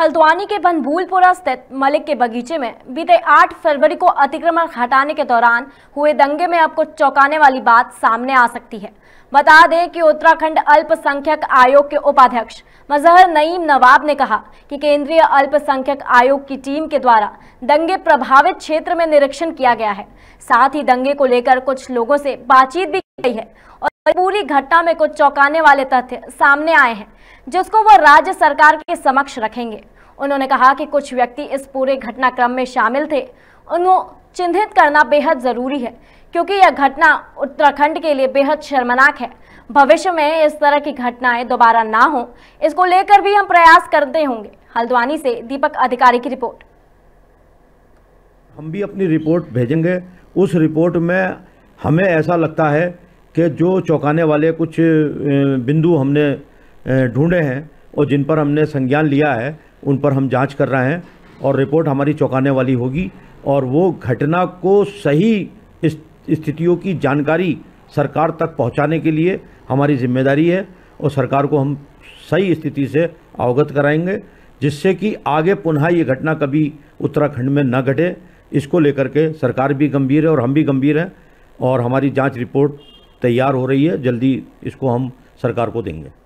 हल्द्वानी के बनभूलपुरा स्थित मलिक के बगीचे में बीते 8 फरवरी को अतिक्रमण हटाने के दौरान हुए दंगे में आपको चौंकाने वाली बात सामने आ सकती है बता दें कि उत्तराखंड अल्पसंख्यक आयोग के उपाध्यक्ष मजहर नईम नवाब ने कहा कि केंद्रीय अल्पसंख्यक आयोग की टीम के द्वारा दंगे प्रभावित क्षेत्र में निरीक्षण किया गया है साथ ही दंगे को लेकर कुछ लोगों से बातचीत भी की गई है पूरी घटना में कुछ चौंकाने वाले तथ्य सामने आए हैं जिसको वो राज्य सरकार के समक्ष रखेंगे उन्होंने कहा कि कुछ व्यक्ति इस पूरे घटनाक्रम में शामिल थे उनको चिन्हित करना बेहद जरूरी है क्योंकि यह घटना उत्तराखंड के लिए बेहद शर्मनाक है भविष्य में इस तरह की घटनाएं दोबारा ना हो इसको लेकर भी हम प्रयास करते होंगे हल्द्वानी से दीपक अधिकारी की रिपोर्ट हम भी अपनी रिपोर्ट भेजेंगे उस रिपोर्ट में हमें ऐसा लगता है कि जो चौंकाने वाले कुछ बिंदु हमने ढूंढे हैं और जिन पर हमने संज्ञान लिया है उन पर हम जांच कर रहे हैं और रिपोर्ट हमारी चौंकाने वाली होगी और वो घटना को सही स्थितियों की जानकारी सरकार तक पहुंचाने के लिए हमारी जिम्मेदारी है और सरकार को हम सही स्थिति से अवगत कराएंगे जिससे कि आगे पुनः ये घटना कभी उत्तराखंड में न घटे इसको लेकर के सरकार भी गंभीर है और हम भी गंभीर हैं और हमारी जांच रिपोर्ट तैयार हो रही है जल्दी इसको हम सरकार को देंगे